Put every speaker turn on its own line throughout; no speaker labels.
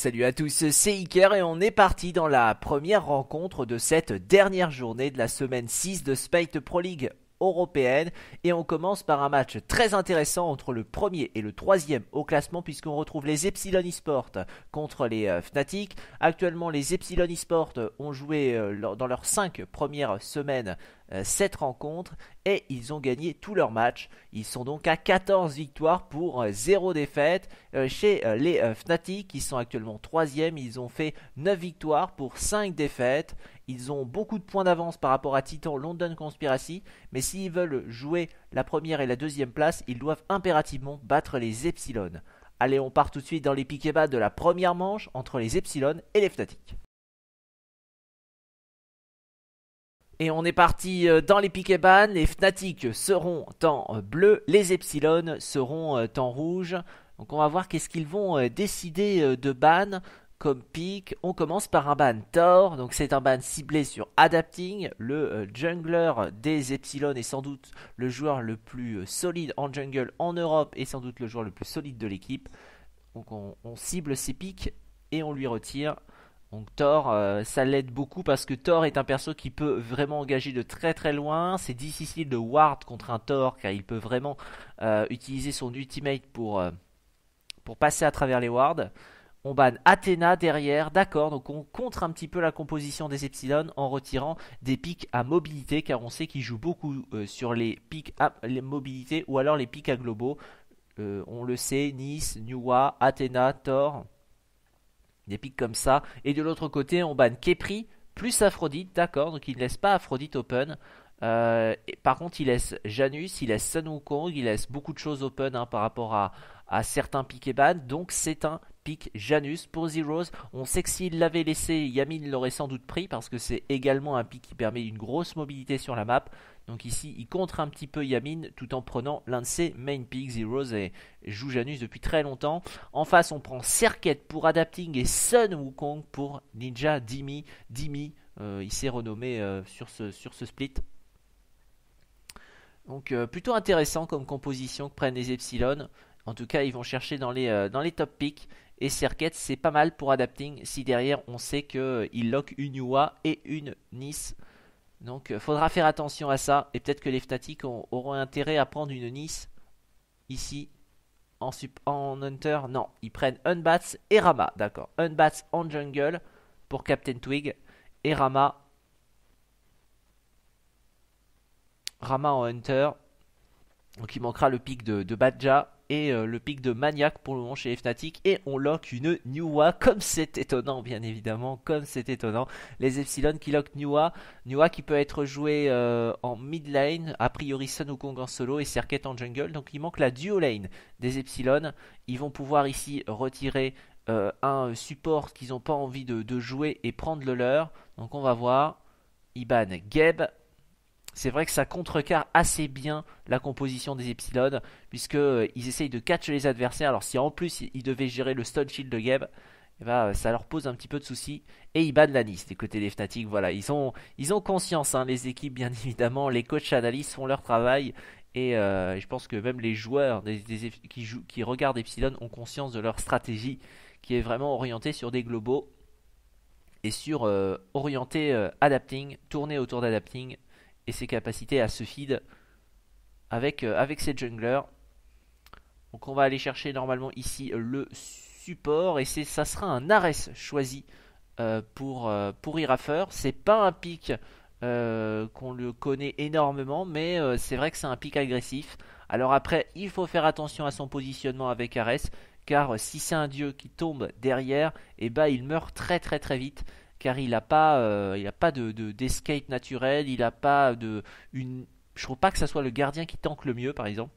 Salut à tous, c'est Iker et on est parti dans la première rencontre de cette dernière journée de la semaine 6 de Spite Pro League européenne et on commence par un match très intéressant entre le premier et le troisième au classement puisqu'on retrouve les Epsilon Esports contre les euh, Fnatic. Actuellement les Epsilon Esports ont joué euh, dans leurs 5 premières semaines cette euh, rencontres et ils ont gagné tous leurs matchs. Ils sont donc à 14 victoires pour 0 euh, défaite euh, chez les Fnatic qui sont actuellement 3e. Ils ont fait 9 victoires pour 5 défaites. Ils ont beaucoup de points d'avance par rapport à Titan London Conspiracy, mais s'ils veulent jouer la première et la deuxième place, ils doivent impérativement battre les Epsilon. Allez, on part tout de suite dans les piquets bas de la première manche entre les Epsilon et les Fnatic. Et on est parti euh, dans les et ban. Les Fnatic seront en bleu, les Epsilon seront euh, en rouge. Donc on va voir qu'est-ce qu'ils vont euh, décider de ban comme pick. On commence par un ban Thor. Donc c'est un ban ciblé sur Adapting. Le jungler des Epsilon est sans doute le joueur le plus solide en jungle en Europe et sans doute le joueur le plus solide de l'équipe. Donc on, cible ses picks et on lui retire donc Thor, euh, ça l'aide beaucoup parce que Thor est un perso qui peut vraiment engager de très très loin. C'est difficile de ward contre un Thor car il peut vraiment euh, utiliser son ultimate pour, euh, pour passer à travers les wards. On banne Athéna derrière, d'accord, donc on contre un petit peu la composition des Epsilon en retirant des pics à mobilité car on sait qu'il joue beaucoup sur les pics à mobilité ou alors les pics à globaux. on le sait, Nice, Nuwa, Athéna, Thor, des pics comme ça. Et de l'autre côté, on banne Kepri plus Aphrodite, d'accord, donc il ne laisse pas Aphrodite open. Euh, et par contre, il laisse Janus, il laisse Sun Wukong, il laisse beaucoup de choses open hein, par rapport à, certains pics et ban. Donc c'est un pic Janus pour Zeroes. On sait que s'il l'avait laissé, Yamin l'aurait sans doute pris parce que c'est également un pic qui permet une grosse mobilité sur la map. Donc ici, il contre un petit peu Yamin tout en prenant l'un de ses main picks, Heroes et Janus depuis très longtemps. En face, on prend Serket pour Adapting et Sun Wukong pour Ninja Dimi. Dimi, euh, il s'est renommé euh, sur, ce, sur ce split. Donc euh, plutôt intéressant comme composition que prennent les Epsilon. En tout cas, ils vont chercher dans les, dans les top picks. Et Serket, c'est pas mal pour Adapting si derrière on sait qu'il lock une Ua et une Nice. Donc euh, faudra faire attention à ça. Et peut-être que les Fnatic auront intérêt à prendre une Nice ici en, en Hunter. Non, ils prennent Unbats et Rama. D'accord. Unbats en jungle pour Captain Twig. Et Rama. Rama en Hunter. Donc il manquera le pic de, de Badja et euh, le pic de Maniac pour le moment chez Fnatic et on lock une Nuwa comme c'est étonnant bien évidemment comme c'est étonnant les Epsilon qui lock Nuwa Nuwa qui peut être joué euh, en mid lane a priori Sun ou Kong en solo et Serket en jungle donc il manque la duo lane des Epsilon ils vont pouvoir ici retirer euh, un support qu'ils n'ont pas envie de, de, jouer et prendre le leur. Donc on va voir. Iban Geb c'est vrai que ça contrecarre assez bien la composition des Epsilon, puisqu'ils euh, essayent de catcher les adversaires. Alors si en plus ils devaient gérer le stun shield de game, eh ben, euh, ça leur pose un petit peu de soucis et ils bannent la liste. des côté des Fnatic, voilà, ils ont, ils ont conscience, hein, les équipes bien évidemment, les coachs analystes font leur travail et euh, je pense que même les joueurs qui, jouent, qui regardent Epsilon ont conscience de leur stratégie qui est vraiment orientée sur des globaux et sur orienter orienté adapting, tourner autour d'adapting et ses capacités à se feed avec, euh, avec ses junglers. Donc on va aller chercher normalement ici le support et c'est ça sera un Ares choisi euh, pour, pourrir euh, pour Irafer. C'est pas un pic qu'on le connaît énormément mais c'est vrai que c'est un pic agressif. Alors après il faut faire attention à son positionnement avec Ares car si c'est un dieu qui tombe derrière et eh bah ben, il meurt très très très vite car il n'a pas, euh, il a pas de, d'escape naturel, il n'a pas de une. Je trouve pas que ça soit le gardien qui tanque le mieux, par exemple.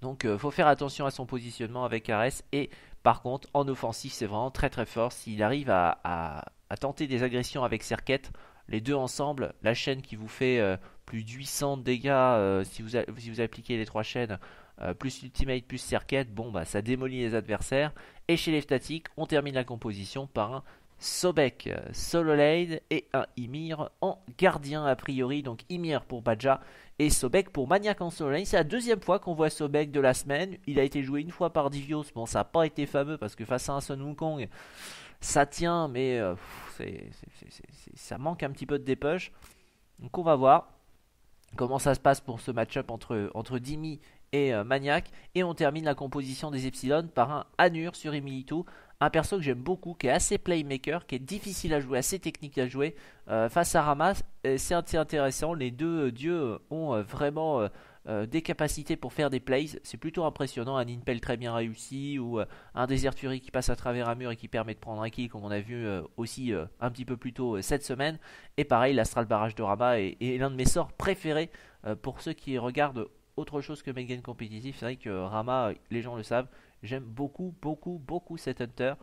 Donc, il euh, faut faire attention à son positionnement avec Ares. Et par contre, en offensif, c'est vraiment très très fort. S'il arrive à, tenter des agressions avec Serket, les deux ensemble, la chaîne qui vous fait euh, plus de 800 dégâts si, vous si vous appliquez les trois chaînes, plus Ultimate, plus Serket, bon bah ça démolit les adversaires. Et chez les statiques, on termine la composition par un Sobek, euh, Sololade et un Imir en gardien a priori. Donc Ymir pour Badja et Sobek pour Maniac en Sololade. C'est la deuxième fois qu'on voit Sobek de la semaine. Il a été joué une fois par Divios. Bon, ça n'a pas été fameux parce que face à un Sun Wukong, ça tient, mais euh, c'est. ça manque un petit peu de dépêche. Donc on va voir comment ça se passe pour ce match-up entre, entre Dimi et euh, Maniac. Et on termine la composition des Epsilon par un Anur sur Emilito, un perso que j'aime beaucoup, qui est assez playmaker, qui est difficile à jouer, assez technique à jouer. Euh, face à Ramas, c'est assez intéressant. Les deux euh, dieux ont vraiment des capacités pour faire des plays. C'est plutôt impressionnant. Un Impel très bien réussi ou un Fury qui passe à travers un mur et qui permet de prendre un kill, comme on a vu aussi un petit peu plus tôt cette semaine. Et pareil, l'Astral Barrage de Rama est l'un de mes sorts préférés pour ceux qui regardent autre chose que Megan compétitif. C'est vrai que Rama, les gens le savent, j'aime beaucoup, beaucoup, beaucoup cet Hunter.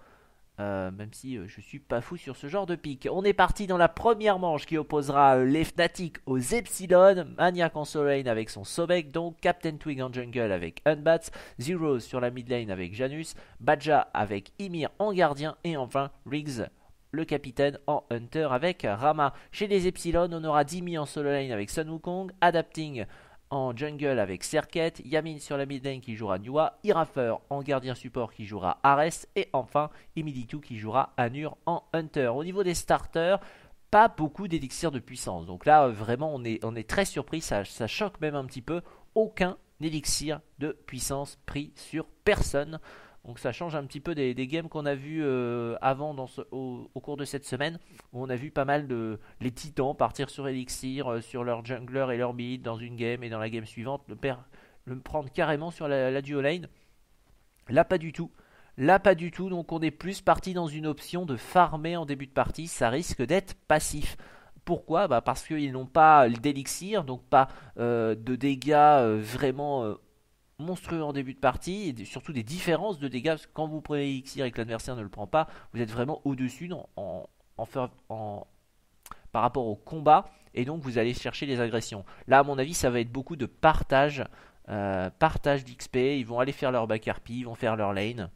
Euh, même si euh, je suis pas fou sur ce genre de pic. On est parti dans la première manche qui opposera euh, les Fnatic aux Epsilon, Maniac en lane avec son Sobek, donc Captain Twig en jungle avec Unbats, Zero sur la mid lane avec Janus, Badja avec Ymir en gardien et enfin Riggs le capitaine en Hunter avec Rama. Chez les Epsilon, on aura Dimi en solo lane avec Sun Wukong, Adapting en jungle avec Serket, Yamin sur la mid lane qui jouera Nua, Irafer en gardien support qui jouera Ares et enfin Imiditu qui jouera Anur en Hunter. Au niveau des starters, pas beaucoup d'élixirs de puissance. Donc là vraiment on est, on est très surpris, ça, ça choque même un petit peu. Aucun élixir de puissance pris sur personne. Donc ça change un petit peu des, games qu'on a vus euh, avant dans ce, au, cours de cette semaine, où on a vu pas mal de les titans partir sur Elixir, euh, sur leur jungler et leur mid dans une game, et dans la game suivante, le, le prendre carrément sur la, duo lane. Là, pas du tout. Là, pas du tout. Donc on est plus parti dans une option de farmer en début de partie. Ça risque d'être passif. Pourquoi bah Parce qu'ils n'ont pas d'élixir, donc pas euh, de dégâts vraiment monstrueux en début de partie et surtout des différences de dégâts parce que quand vous prenez Elixir et que l'adversaire ne le prend pas, vous êtes vraiment au-dessus par rapport au combat et donc vous allez chercher des agressions. Là, à mon avis, ça va être beaucoup de partage, euh, partage d'XP. Ils vont aller faire leur back ils vont faire leur lane.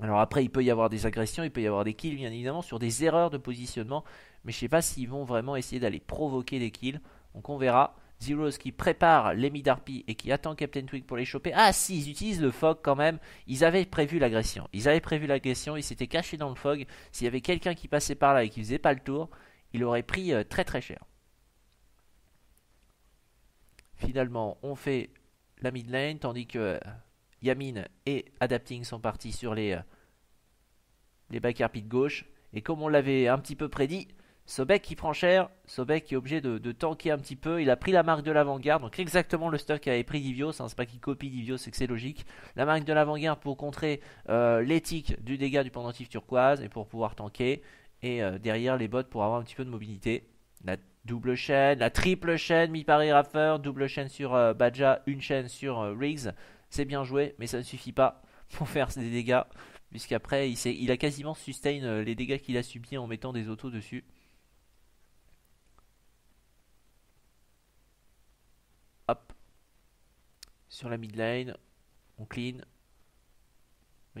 Alors après, il peut y avoir des agressions, il peut y avoir des kills, bien évidemment, sur des erreurs de positionnement. Mais je sais pas s'ils vont vraiment essayer d'aller provoquer des kills. Donc on verra. Zeros qui prépare mid-harpies et qui attend Captain Twig pour les choper. Ah si, ils utilisent le fog quand même. Ils avaient prévu l'agression. Ils avaient prévu l'agression, ils s'étaient cachés dans le fog. S'il y avait quelqu'un qui passait par là et qui faisait pas le tour, il aurait pris euh, très très cher. Finalement, on fait la mid lane tandis que euh, Yamin et Adapting sont partis sur les, back euh, les de gauche. Et comme on l'avait un petit peu prédit, Sobek qui prend cher, Sobek qui est obligé de, tanker un petit peu, il a pris la marque de l'avant-garde, donc exactement le stuff qu'avait pris Divios, hein, c'est pas qu'il copie Divios, c'est que c'est logique. La marque de l'avant-garde pour contrer euh, l'éthique du dégât du pendentif turquoise et pour pouvoir tanker, et euh, derrière les bots pour avoir un petit peu de mobilité. La double chaîne, la triple chaîne, mi pari Raffer, double chaîne sur Baja, euh, Badja, une chaîne sur Riggs, c'est bien joué, mais ça ne suffit pas pour faire des dégâts, puisqu'après il, il a quasiment sustain les dégâts qu'il a subis en mettant des autos dessus. sur la mid lane. On clean.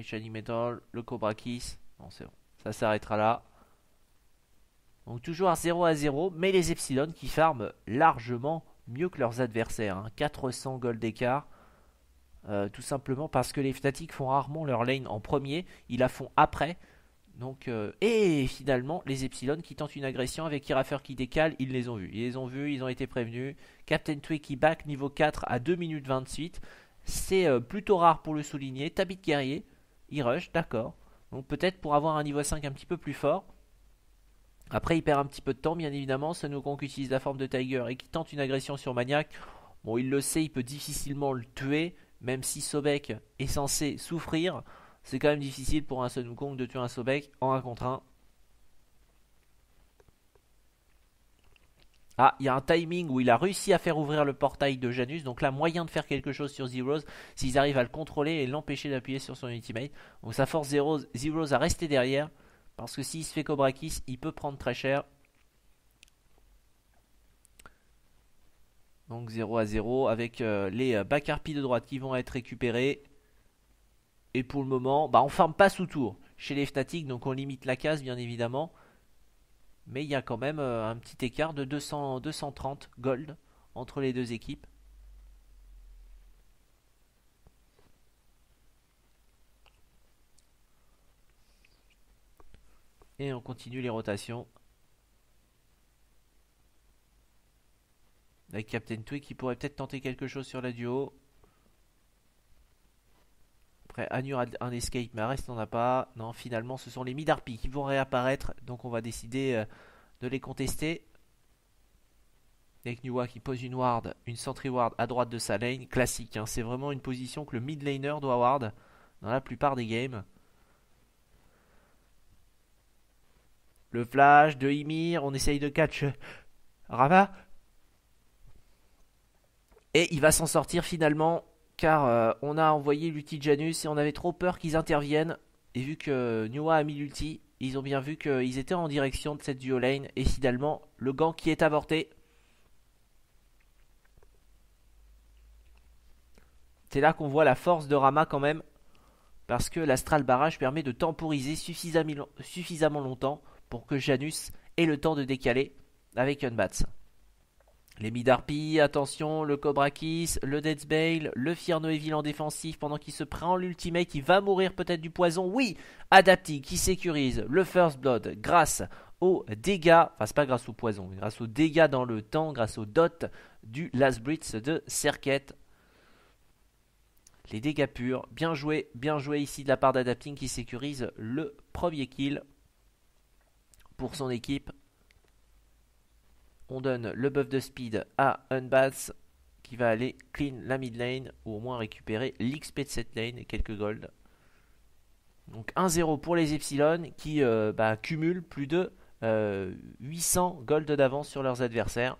shiny Metal, le Cobra Kiss. Bon, c'est bon. Ça s'arrêtera là. Donc toujours à 0 à 0, mais les Epsilon qui farment largement mieux que leurs adversaires. 400 hein. gold d'écart. Euh, tout simplement parce que les Fnatic font rarement leur lane en premier, ils la font après. Donc, euh, et finalement, les Epsilon qui tentent une agression avec Irafer qui décale, ils les ont vus. Ils les ont vus, ils ont été prévenus. Captain Twig qui back niveau 4 à 2 minutes 28. C'est euh, plutôt rare pour le souligner. Tabit guerrier, il rush, d'accord. Donc peut-être pour avoir un niveau 5 un petit peu plus fort. Après, il perd un petit peu de temps, bien évidemment. nouveau qui utilise la forme de Tiger et qui tente une agression sur Maniac. Bon, il le sait, il peut difficilement le tuer, même si Sobek est censé souffrir. C'est quand même difficile pour un Sun Wukong de tuer un Sobek en 1 contre 1. Ah, il y a un timing où il a réussi à faire ouvrir le portail de Janus. Donc là, moyen de faire quelque chose sur Zeroes s'ils arrivent à le contrôler et l'empêcher d'appuyer sur son ultimate. Donc ça force Zeroes, à rester derrière. Parce que s'il se fait Cobra Kiss, il peut prendre très cher. Donc 0 à 0 avec euh, les euh, bacarpi de droite qui vont être récupérés. Et pour le moment, bah, on farme pas sous tour chez les Fnatic, donc on limite la case bien évidemment. Mais il y a quand même euh, un petit écart de 230 gold entre les deux équipes. Et on continue les rotations. Avec Captain Twig qui pourrait peut-être tenter quelque chose sur la duo. Après, un escape, mais reste n'en a pas. Non, finalement, ce sont les Harpies qui vont réapparaître. Donc, on va décider euh, de les contester. Avec Nuwa qui pose une ward, une sentry ward à droite de sa lane. Classique, hein. c'est vraiment une position que le mid laner doit ward dans la plupart des games. Le flash de Ymir, on essaye de catch euh, Rava. Et il va s'en sortir finalement car euh, on a envoyé l'ulti de Janus et on avait trop peur qu'ils interviennent. Et vu que Nuwa a mis l'ulti, ils ont bien vu qu'ils étaient en direction de cette duo lane et finalement le gant qui est avorté. C'est là qu'on voit la force de Rama quand même, parce que l'astral barrage permet de temporiser suffisamment longtemps pour que Janus ait le temps de décaler avec Unbats. Les Midarpi, attention, le Cobra Kiss, le Dead's Bale, le Fierno Evil en défensif pendant qu'il se prend l'ultimate, il va mourir peut-être du poison. Oui, Adapting qui sécurise le First Blood grâce aux dégâts, enfin c'est pas grâce au poison, grâce aux dégâts dans le temps, grâce aux dots du Last Blitz de Serket. Les dégâts purs, bien joué, bien joué ici de la part d'Adapting qui sécurise le premier kill pour son équipe on donne le buff de speed à Unbats qui va aller clean la mid lane ou au moins récupérer l'XP de cette lane et quelques gold. Donc 1-0 pour les Epsilon qui euh, bah, cumulent plus de 800 euh, gold d'avance sur leurs adversaires.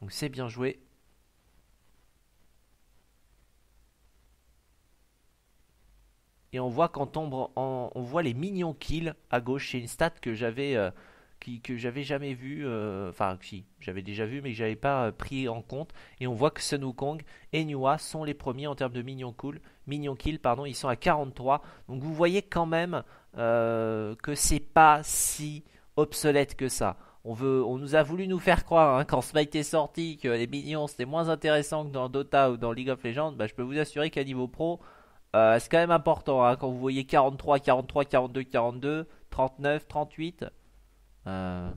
Donc c'est bien joué. Et on voit quand on, on voit les minions kills à gauche, c'est une stat que j'avais euh, que j'avais jamais vu, euh, enfin si, j'avais déjà vu mais que j'avais pas euh, pris en compte. Et on voit que Sun Wukong et Nua sont les premiers en termes de mignon, cool, mignon kill, pardon, ils sont à 43. Donc vous voyez quand même euh, que c'est pas si obsolète que ça. On, veut, on nous a voulu nous faire croire hein, quand Smite est sorti que les minions c'était moins intéressant que dans Dota ou dans League of Legends. Bah, je peux vous assurer qu'à niveau pro, c'est quand même important. Hein, quand vous voyez 43, 43, 42, 42, 39, 38, euh,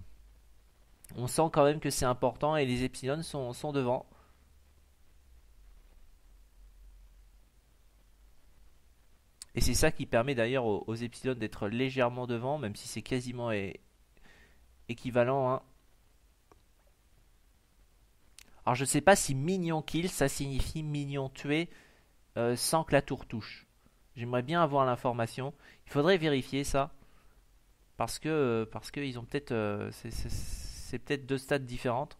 on sent quand même que c'est important et les epsilon sont, devant. Et c'est ça qui permet d'ailleurs aux, epsilon d'être légèrement devant, même si c'est quasiment équivalent. Hein. Alors je sais pas si mignon kill, ça signifie mignon tué euh, sans que la tour touche. J'aimerais bien avoir l'information. Il faudrait vérifier ça parce que parce ont peut-être euh, c'est peut-être deux stades différentes.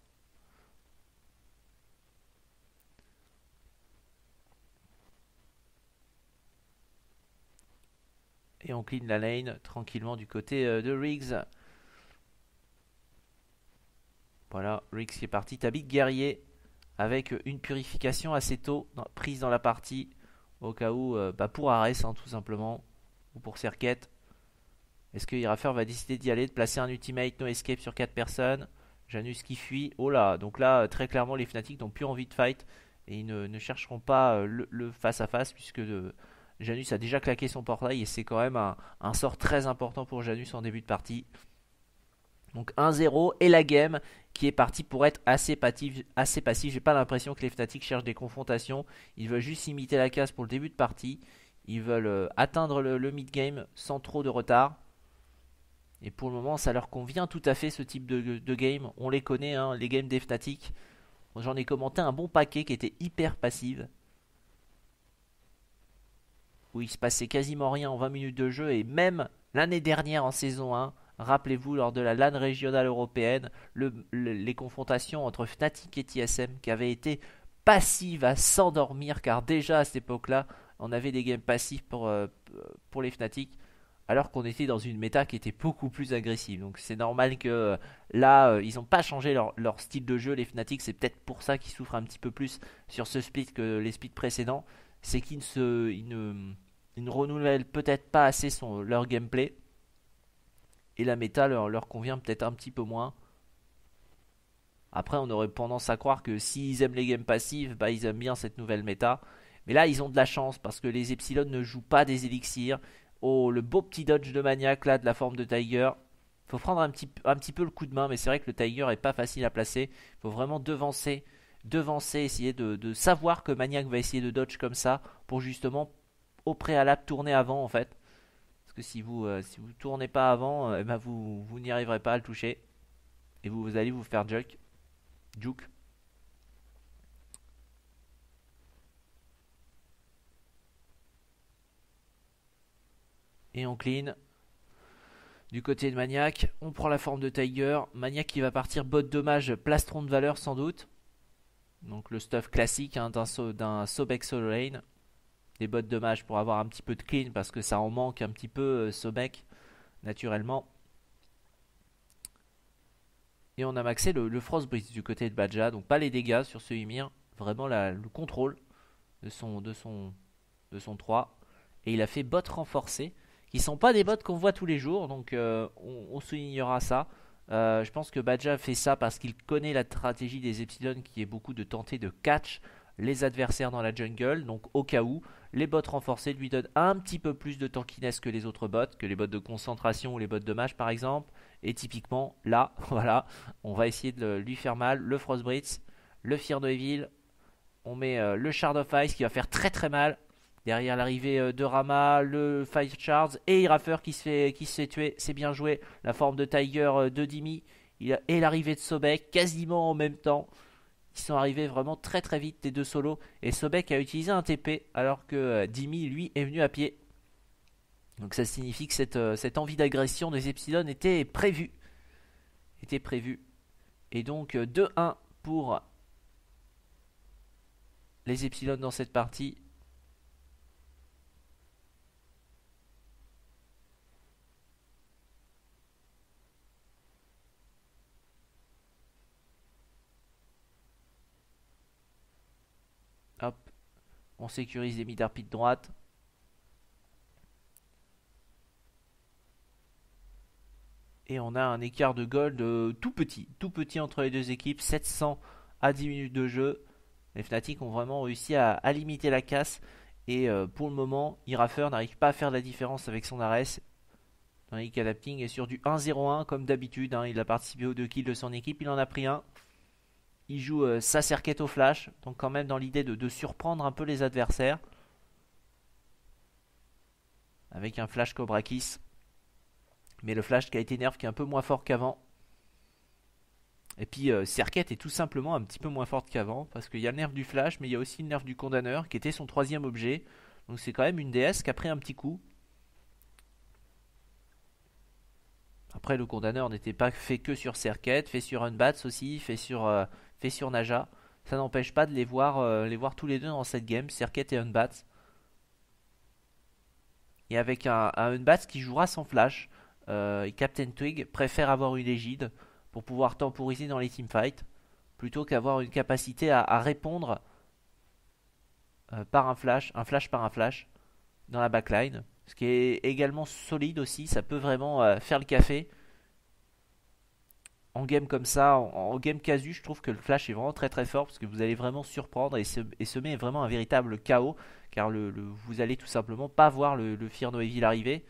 Et on clean la lane tranquillement du côté euh, de Riggs. Voilà, Riggs qui est parti. Tabic guerrier avec une purification assez tôt prise dans la partie au cas où euh, bah, pour Ares hein, tout simplement ou pour Serquette. Est-ce que Irafer va décider d'y aller, de placer un ultimate no escape sur 4 personnes Janus qui fuit. Oh là Donc là, euh, très clairement, les Fnatic n'ont plus envie de fight. Et ils ne, chercheront pas euh, le face-à-face, puisque euh, Janus a déjà claqué son portail. Et c'est quand même un, sort très important pour Janus en début de partie. Donc 1-0 et la game qui est partie pour être assez, passive. assez passif. J'ai pas l'impression que les Fnatic cherchent des confrontations. Ils veulent juste imiter la case pour le début de partie. Ils veulent atteindre le mid-game sans trop de retard. Et pour le moment, ça leur convient tout à fait ce type de, game. On les connaît, hein, les games des Fnatic. J'en ai commenté un bon paquet qui était hyper passive. Où il se passait quasiment rien en 20 minutes de jeu. Et même l'année dernière en saison 1, rappelez-vous, lors de la LAN régionale européenne, les confrontations entre Fnatic et TSM qui avaient été passives à s'endormir. Car déjà à cette époque-là, on avait des games passifs pour, euh, pour les Fnatic alors qu'on était dans une méta qui était beaucoup plus agressive. Donc c'est normal que là, euh, ils n'ont pas changé leur, style de jeu, les Fnatic, c'est peut-être pour ça qu'ils souffrent un petit peu plus sur ce split que les splits précédents, c'est qu'ils ne, renouvellent peut-être pas assez leur gameplay, et la méta leur, convient peut-être un petit peu moins. Après, on aurait tendance à croire que s'ils aiment les games passives, bah, ils aiment bien cette nouvelle méta. Mais là, ils ont de la chance parce que les Epsilon ne jouent pas des élixirs. Oh, le beau petit dodge de Maniac là, de la forme de Tiger. Faut prendre un petit, un petit peu le coup de main, mais c'est vrai que le Tiger est pas facile à placer. Faut vraiment devancer, devancer, essayer de, savoir que Maniac va essayer de dodge comme ça pour justement au préalable tourner avant en fait. Parce que si vous euh, si vous tournez pas avant, euh, eh ben vous, vous n'y arriverez pas à le toucher. Et vous, vous allez vous faire juke. Juke. on clean. Du côté de Maniac, on prend la forme de Tiger. Maniac qui va partir botte dommage, plastron de valeur sans doute. Donc le stuff classique hein, d'un Sobek Solo Des bottes dommage pour avoir un petit peu de clean parce que ça en manque un petit peu euh, Sobek naturellement. Et on a maxé le, le Frostbreeze du côté de Badja. Donc pas les dégâts sur ce Ymir. Vraiment le contrôle de son, de, son, de son 3. Et il a fait botte renforcée qui sont pas des bots qu'on voit tous les jours, donc euh, on, soulignera ça. Euh, je pense que Badja fait ça parce qu'il connaît la stratégie des Epsilon qui est beaucoup de tenter de catch les adversaires dans la jungle, donc au cas où, les bots renforcés lui donnent un petit peu plus de tankiness que les autres bots, que les bots de concentration ou les bots de match par exemple, et typiquement là, voilà, on va essayer de lui faire mal, le Frostbritz, le Fear de Evil, on met euh, le Shard of Ice qui va faire très très mal Derrière l'arrivée euh, de Rama, le Fire Charge et Irafer qui se fait, qui se fait tuer. C'est bien joué. La forme de Tiger euh, de Dimi et l'arrivée de Sobek quasiment en même temps. Ils sont arrivés vraiment très très vite les deux solos. Et Sobek a utilisé un TP alors que euh, Dimi lui est venu à pied. Donc ça signifie que cette, cette envie d'agression des Epsilon était prévue. Était prévue. Et donc 2-1 pour les Epsilon dans cette partie. sécurise les mid droite. Et on a un écart de gold euh, tout petit, tout petit entre les deux équipes, 700 à 10 minutes de jeu. Les Fnatic ont vraiment réussi à, limiter la casse. Et euh, pour le moment, Irafer n'arrive pas à faire la différence avec son Ares. Adapting est sur du 1-0-1 comme d'habitude. Hein. il a participé aux deux kills de son équipe, il en a pris un. Il joue euh, sa serquette au flash, donc quand même dans l'idée de, surprendre un peu les adversaires. Avec un flash Cobra Kiss. Mais le flash qui a été nerf qui est un peu moins fort qu'avant. Et puis euh, est tout simplement un petit peu moins forte qu'avant, parce qu'il y a le nerf du flash, mais il y a aussi le nerf du condamneur, qui était son troisième objet. Donc c'est quand même une déesse qui a pris un petit coup. Après, le condamneur n'était pas fait que sur Serquette, fait sur Unbats aussi, fait sur euh, fait sur Naja. Ça n'empêche pas de les voir, euh, les voir tous les deux dans cette game, Circuit et Unbats. Et avec un, Unbats qui jouera sans flash. Euh, et Captain Twig préfère avoir une égide pour pouvoir temporiser dans les teamfights plutôt qu'avoir une capacité à, répondre euh, par un flash, un flash par un flash dans la backline. Ce qui est également solide aussi, ça peut vraiment faire le café en game comme ça, en, game casu, je trouve que le Flash est vraiment très très fort parce que vous allez vraiment surprendre et, se, met semer vraiment un véritable chaos car le, vous allez tout simplement pas voir le, le noéville arriver.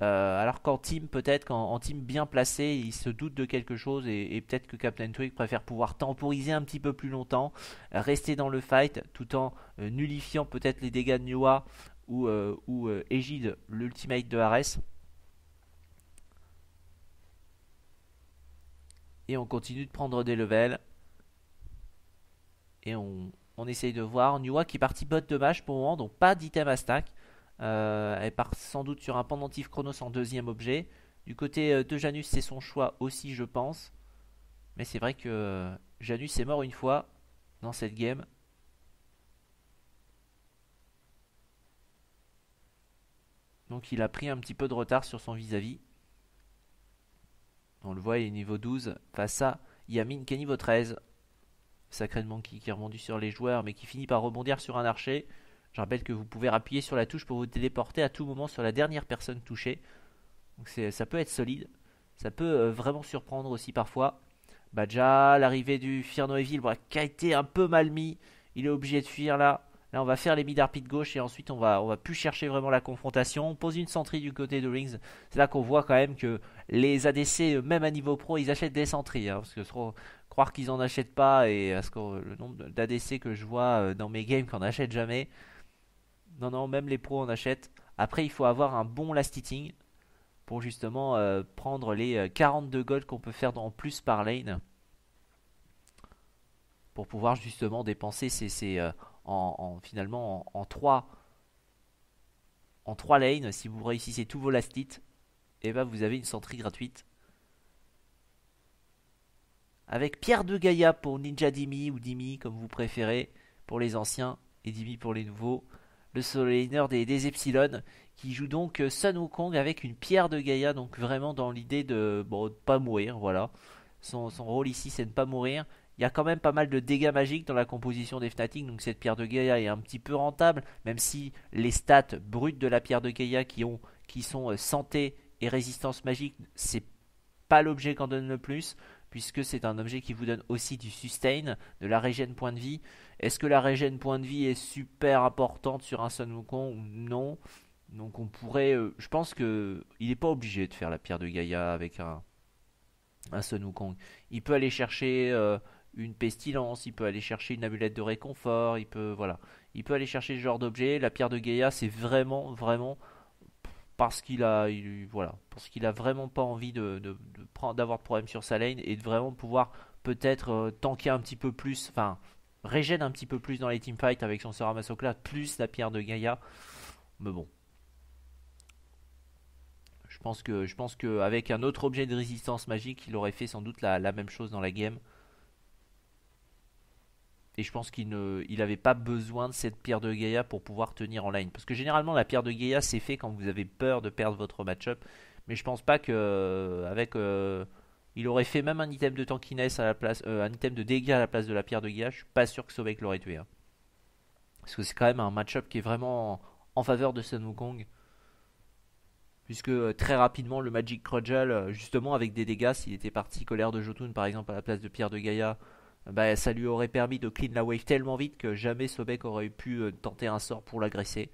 Euh, alors qu'en team, peut-être, qu'en en team bien placé, il se doute de quelque chose et, peut-être que Captain Twig préfère pouvoir temporiser un petit peu plus longtemps, rester dans le fight tout en euh, nullifiant peut-être les dégâts de Noa ou, Égide euh, ou l'ultimate de Hares. et on continue de prendre des levels. Et on, essaye de voir. Nuwa qui est parti bot de match pour le moment, donc pas d'item à stack. Euh, elle part sans doute sur un pendentif Chronos en deuxième objet. Du côté euh, de Janus, c'est son choix aussi, je pense. Mais c'est vrai que euh, Janus est mort une fois dans cette game. Donc il a pris un petit peu de retard sur son vis-à-vis. vis à vis on le voit, il est niveau 12 face à Yamin qui est niveau 13. Sacrément qui, qui rebondit sur les joueurs, mais qui finit par rebondir sur un archer. Je rappelle que vous pouvez appuyer sur la touche pour vous téléporter à tout moment sur la dernière personne touchée. Donc ça peut être solide. Ça peut euh, vraiment surprendre aussi parfois. Badja, l'arrivée du Firno Evil, qui a été un peu mal mis. Il est obligé de fuir là. Là, on va faire les mid de gauche et ensuite on va, on va plus chercher vraiment la confrontation. On pose une centrie du côté de Rings. C'est là qu'on voit quand même que les ADC, même à niveau pro, ils achètent des centries. Hein, parce que trop, croire qu'ils en achètent pas et que le nombre d'ADC que je vois euh, dans mes games qu'on n'achète jamais. Non, non, même les pros en achètent. Après, il faut avoir un bon last hitting pour justement euh, prendre les 42 euh, gold qu'on peut faire en plus par lane. Pour pouvoir justement dépenser ces en, finalement en, trois en trois lanes. Si vous réussissez tous vos last hits, et eh ben vous avez une sentry gratuite. Avec Pierre de Gaïa pour Ninja Dimi ou Dimi comme vous préférez pour les anciens et Dimi pour les nouveaux. Le Soleiner des, des Epsilon qui joue donc Sun Wukong avec une pierre de Gaïa, donc vraiment dans l'idée de ne pas mourir, voilà. Son, son, rôle ici c'est de ne pas mourir il y a quand même pas mal de dégâts magiques dans la composition des Fnatic, donc cette pierre de Gaïa est un petit peu rentable, même si les stats brutes de la pierre de Gaïa qui, ont, qui sont euh, santé et résistance magique, c'est pas l'objet qu'en donne le plus, puisque c'est un objet qui vous donne aussi du sustain, de la régène point de vie. Est-ce que la régène point de vie est super importante sur un Sun Wukong Non. Donc on pourrait... Euh, je pense que il n'est pas obligé de faire la pierre de Gaïa avec un, un Sun Wukong. Il peut aller chercher... Euh, une pestilence, il peut aller chercher une amulette de réconfort, il peut voilà, il peut aller chercher ce genre d'objet. La pierre de Gaïa, c'est vraiment vraiment parce qu'il a voilà, parce qu'il a vraiment pas envie de d'avoir de, problème sur sa lane et de vraiment pouvoir peut-être euh, tanker un petit peu plus, enfin régène un petit peu plus dans les teamfights avec son Sora plus la pierre de Gaïa. Mais bon. Je pense que je pense que avec un autre objet de résistance magique, il aurait fait sans doute la même chose dans la game. Et je pense qu'il n'avait pas besoin de cette pierre de Gaïa pour pouvoir tenir en line. Parce que généralement, la pierre de Gaïa, c'est fait quand vous avez peur de perdre votre match-up. Mais je pense pas que euh, euh, il aurait fait même un item de tankiness à la place, euh, un item de dégâts à la place de la pierre de Gaïa. Je suis pas sûr que Sobek l'aurait tué. Hein. Parce que c'est quand même un match-up qui est vraiment en faveur de Sun Wukong. Puisque très rapidement, le Magic Crudgel, justement avec des dégâts, s'il était parti colère de Jotun par exemple à la place de pierre de Gaïa bah, ça lui aurait permis de clean la wave tellement vite que jamais ce aurait pu euh, tenter un sort pour l'agresser.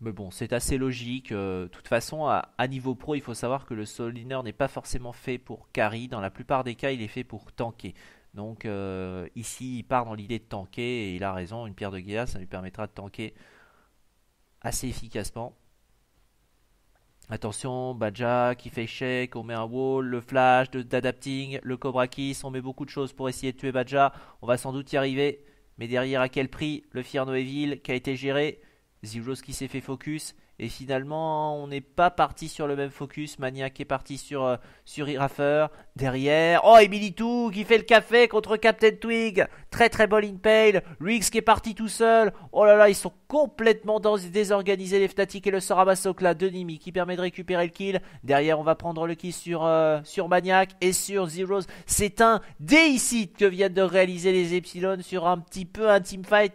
Mais bon, c'est assez logique. Euh, de toute façon, à, niveau pro, il faut savoir que le Soliner n'est pas forcément fait pour carry. Dans la plupart des cas, il est fait pour tanker. Donc euh, ici, il part dans l'idée de tanker et il a raison. Une pierre de guerre, ça lui permettra de tanker assez efficacement. Attention, Badja qui fait shake, on met un wall, le flash d'adapting, le Cobra Kiss, on met beaucoup de choses pour essayer de tuer Badja. On va sans doute y arriver. Mais derrière, à quel prix Le fier Noéville qui a été géré. Ziulos qui s'est fait focus. Et finalement, on n'est pas parti sur le même focus. Maniac est parti sur, euh, sur Iraffer. Derrière, oh, Too qui fait le café contre Captain Twig. Très très bon impale. Riggs qui est parti tout seul. Oh là là, ils sont complètement désorganisés les Fnatic et le là de Nimi qui permet de récupérer le kill. Derrière, on va prendre le kill sur, euh, sur Maniac et sur Zeroes. C'est un déicide que viennent de réaliser les Epsilon sur un petit peu un teamfight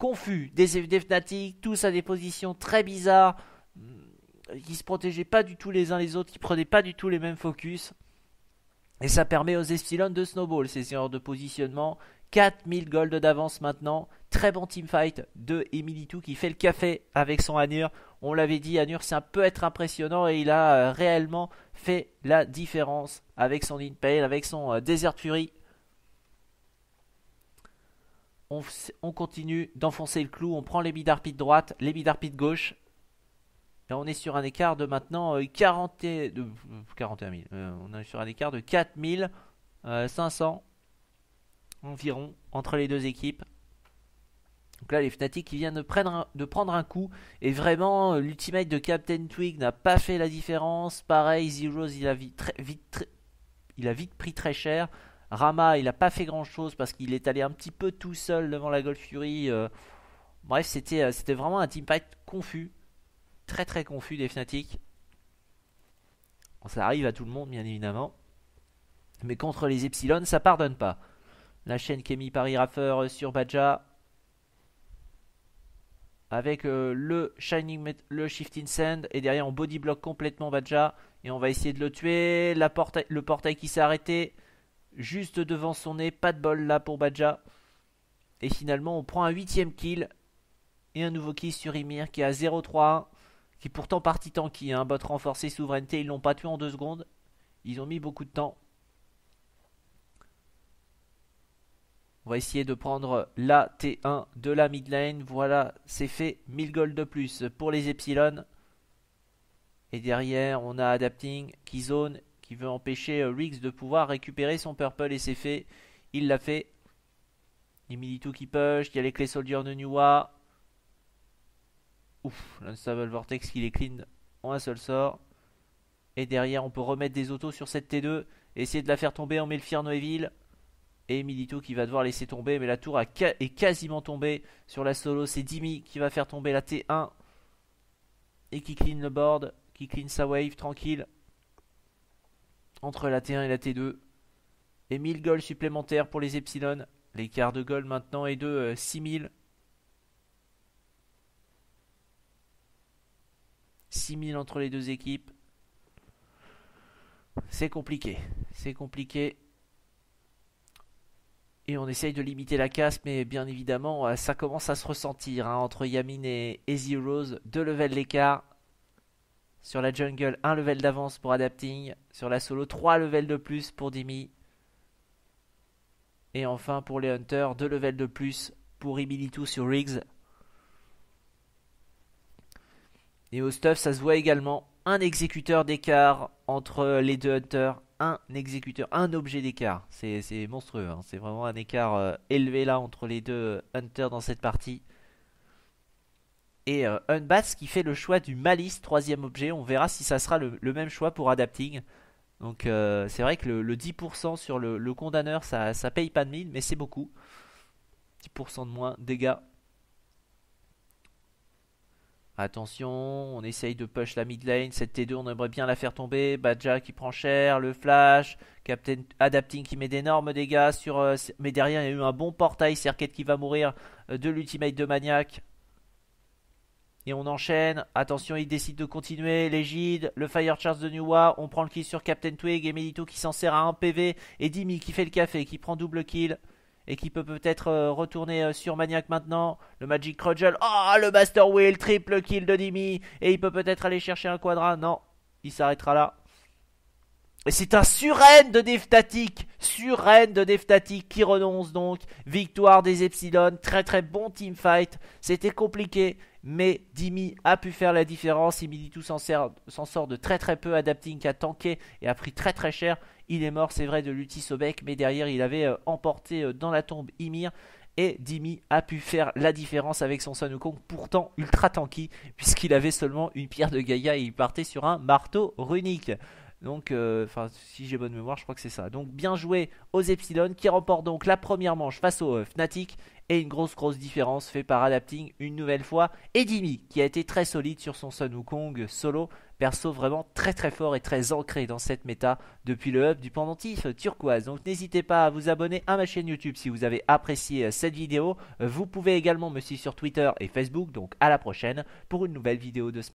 confus, des, Fnatic, tous à des positions très bizarres, euh, qui se protégeaient pas du tout les uns les autres, qui prenaient pas du tout les mêmes focus. Et ça permet aux Epsilon de snowball ces erreurs de positionnement. 4000 gold d'avance maintenant. Très bon teamfight de Emilitou qui fait le café avec son Anur. On l'avait dit, Anur c'est un peu être impressionnant et il a euh, réellement fait la différence avec son Inpale, avec son euh, Desert Fury on, continue d'enfoncer le clou, on prend les de droite, les de gauche. on est sur un écart de maintenant 40 41 000. on est sur un écart de 4500 euh, environ entre les deux équipes. Donc là, les Fnatic qui viennent de prendre, un, coup. Et vraiment, euh, l'ultimate de Captain Twig n'a pas fait la différence. Pareil, Zeroes, il a vite pris très cher. Rama, il n'a pas fait grand-chose parce qu'il est allé un petit peu tout seul devant la Golf Fury. Euh. bref, c'était, euh, c'était vraiment un team confus. Très très confus des Fnatic. Ça arrive à tout le monde, bien évidemment. Mais contre les Epsilon, ça pardonne pas. La chaîne mise par Irafer euh, sur Badja. Avec le Shining le Shifting Sand. Et derrière, on body block complètement Badja. Et on va essayer de le tuer. La le portail qui s'est arrêté juste devant son nez. Pas de bol là pour Badja. Et finalement, on prend un huitième kill et un nouveau kill sur Ymir qui est à 0-3-1, qui est pourtant parti tanky. Un hein. bot renforcé, souveraineté, ils l'ont pas tué en deux secondes. Ils ont mis beaucoup de temps. On va essayer de prendre la T1 de la mid lane. Voilà, c'est fait. 1000 gold de plus pour les Epsilon. Et derrière, on a Adapting qui zone qui veut empêcher euh, Riggs de pouvoir récupérer son purple et c'est fait. Il l'a fait. Il y qui push, il a les clés Soldier de Nuwa. Ouf, l'Unstable Vortex qui les clean en un seul sort. Et derrière, on peut remettre des autos sur cette T2. Essayer de la faire tomber, en met le Noéville. Et Milito qui va devoir laisser tomber. Mais la tour est quasiment tombée sur la solo. C'est Dimi qui va faire tomber la T1. Et qui clean le board. Qui clean sa wave tranquille entre la T1 et la T2. Et 1000 goals supplémentaires pour les Epsilon. L'écart de goal maintenant est de 6000. Euh, 6000 entre les deux équipes. C'est compliqué. C'est compliqué. Et on essaye de limiter la casse, mais bien évidemment, euh, ça commence à se ressentir hein, entre Yamin et Easy Rose. Deux levels l'écart. Sur la jungle, un level d'avance pour Adapting. Sur la solo, 3 levels de plus pour Dimi. Et enfin, pour les Hunters, deux levels de plus pour Ibilitu sur Riggs. Et au stuff, ça se voit également un exécuteur d'écart entre les deux Hunters. Un exécuteur, un objet d'écart. C'est monstrueux. Hein. C'est vraiment un écart euh, élevé là entre les deux Hunters dans cette partie et euh, qui fait le choix du Malice troisième objet. On verra si ça sera le, même choix pour Adapting. Donc euh, c'est vrai que le, 10% sur le, condamneur, ça, ça, paye pas de 1000, mais c'est beaucoup. 10% de moins dégâts. Attention, on essaye de push la mid lane. Cette T2, on aimerait bien la faire tomber. Badja qui prend cher, le flash. Captain Adapting qui met d'énormes dégâts sur. Euh, mais derrière, il y a eu un bon portail. Circuit qui va mourir euh, de l'ultimate de Maniac. Et on enchaîne. Attention, il décide de continuer. L'égide, le Fire Charge de War, On prend le kill sur Captain Twig et Medito qui s'en sert à un PV. Et Dimi qui fait le café, qui prend double kill. Et qui peut peut-être euh, retourner euh, sur Maniac maintenant. Le Magic Crudgel. Oh, le Master Wheel. Triple kill de Dimi. Et il peut peut-être aller chercher un quadra. Non, il s'arrêtera là. Et c'est un surène de Deftatic, surène de Deftatic qui renonce donc. Victoire des Epsilon, très très bon team fight. C'était compliqué, mais Dimi a pu faire la différence. tu s'en sort de très très peu. Adapting a tanké et a pris très très cher. Il est mort, c'est vrai, de Lutis Sobek, mais derrière il avait euh, emporté euh, dans la tombe Ymir. Et Dimi a pu faire la différence avec son Sun pourtant ultra tanky, puisqu'il avait seulement une pierre de Gaïa et il partait sur un marteau runique. Donc, euh, enfin, si j'ai bonne mémoire, je crois que c'est ça. Donc, bien joué aux Epsilon qui remportent donc la première manche face aux euh, Fnatic. Et une grosse, grosse différence fait par Adapting une nouvelle fois. Et Dimi qui a été très solide sur son Sun Wukong solo. Perso vraiment très, très fort et très ancré dans cette méta depuis le hub du pendentif turquoise. Donc, n'hésitez pas à vous abonner à ma chaîne YouTube si vous avez apprécié euh, cette vidéo. Vous pouvez également me suivre sur Twitter et Facebook. Donc, à la prochaine pour une nouvelle vidéo de ce